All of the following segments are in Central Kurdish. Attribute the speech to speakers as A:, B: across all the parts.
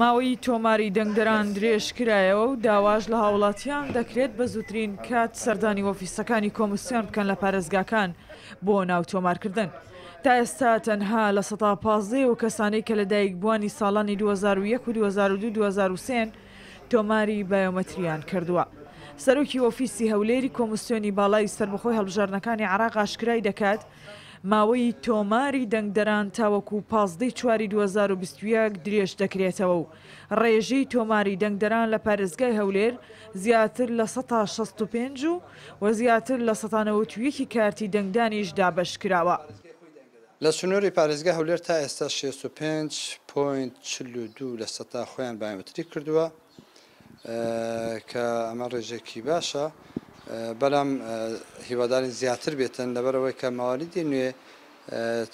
A: ماوەی تۆماری دەنگدەران درێژ کرایەوە و داواژ لە هاوڵاتیان دەکرێت بە زووترین کات سەردانی وەفیسەکانی کۆمسیۆن بکەن لە پارێزگاکان بۆ ناو تۆمارکردن. تا ئێستا تەنها لە سە پازدە و کەسانەی کە لە دایکبووانی ساڵانی 2001 و 2023 تۆماری بایۆمەتریان کردووە. سەرۆکی ئۆفیسی هەولێری کۆمسیۆنی باڵای سربەخۆی هەڵبژارنەکانی عراق ئاشکرای دەکات ماوەی تۆماری دەنگدەران تاوەکو پازدەی چواری 2021 درێژ دەکرێتەوە و ڕێژەی تۆماری دەنگدەران لە پارێزگای هەولێر زیاتر لە 1965 و وە زیاتر لە 1970 کارتی دەنگدانیش دابش کراوە. لە
B: سنووری پارێزگا هەولێر تا ئێستا 65.42 لە سەتا خۆیان بایمەتری کردووە کە ئەمە ڕێژێکی باشە بەڵام هیواداری زیاتر بێتن لەبەرەوەی کە ماوالیدی نوێ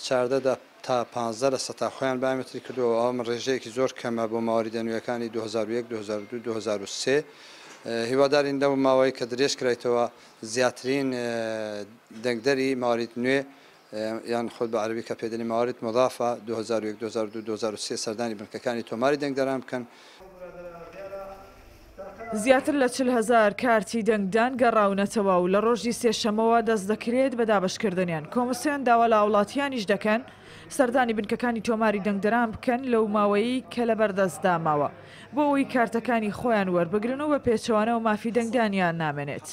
B: چاردەدا تا 15 لە سەتا خۆیان بامەتری کردووە ئەو من ڕێژەیەکی زۆر کەمە بۆ ماوەریدە نوێەکانی 2001 2002 2023 هیوادارین لەو ماوەی کە درێژ کرێتەوە زیاترین دەنگدەری ماوەریت نوێ یان خۆت بە عربی کە پێدەنی ماوەریت مضافە 2001 2002 2023 سەردانی بنکەکانی تۆماری دەنگدەران بکەن
A: زیاتر لە چل هزار کارتی دەنگدان گەڕاونەتەوە و لە ڕۆژی سێشەمەوە دەست دەکرێت بە دابشکردنیان کۆمسیان داوا لە وڵاتیانیش دەکەن سەردانی بنکەکانی تۆماری دەنگدەران بکەن لەو ماوەی کە لە بەردەستداماوە بۆ ئەوی کارتەکانی خۆیان وەربگرن و بە پێچوانە و مافی دەنگدانیان نامێنێت.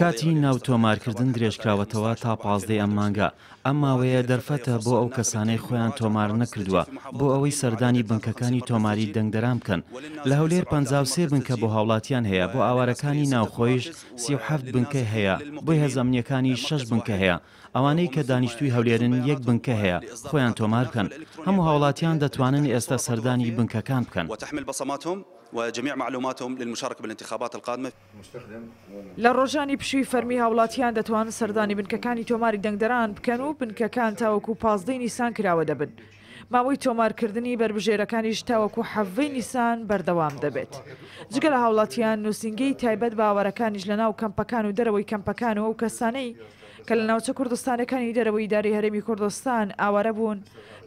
C: کاتی ناوتۆمارکردن درێژکراوەتەوە تا پازدەی ئەم مانگە ئەم ماوەیە دەرفەتە بۆ ئەو کەسانەی خۆیان تۆمار نەکردووە بۆ ئەوەی سەردانی بنکەکانی تۆماری دەنگدەرام بکەن لە هەولێر 53 بنکە بۆ هاوڵاتیان هەیە بۆ ئاوارەکانی ناوخۆیش سیحفت بنکە هەیە بۆی هەزەمنیەکانی شش بنکە هەیە ئەوانەی کە دانیشتوی هەولێرن یەک بنکە هەیە خۆیان تۆمار بکەن هەموو هاوڵاتیان دەتوانن ئێستا سەردانی بنکەکان بکەن.
B: وجميع معلوماتهم للمشاركة بالانتخابات القادمة
A: لە ڕۆژانی پشووی فەرمی هاوڵاتیان دەتوانن سەردانی بنکەکانی تۆماری دەنگدەران بکەن و بنکەکان تاوەکو پازدەی نیسان کراوە دەبن. ماوەی تۆمارکردنی بربژێرەکانیش تاوەکو حەڤەی نیسان بەردەوام دەبێت. جگە لە هاوڵاتیان نووسنگەی تایبەت باوەڕەکانیش لە ناو کەمپەکان و دەرەوەی کەمپەکان و ئەو کەسانەی کە لە ناوچە کوردستانەکانی دەرەوەی داری هەرمی کوردستان ئاوارە بوون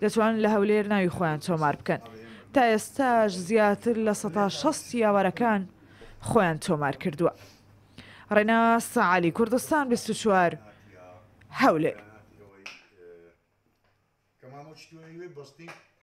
A: دەتوانن لە هەولێر ناوی خۆیان تۆمار بکەن. تا ئێستاش زیاتر لە 16 یاوارەکان خۆیان تۆمار کردووە. ڕێنا سەعالی کوردستان 24 هەولێر.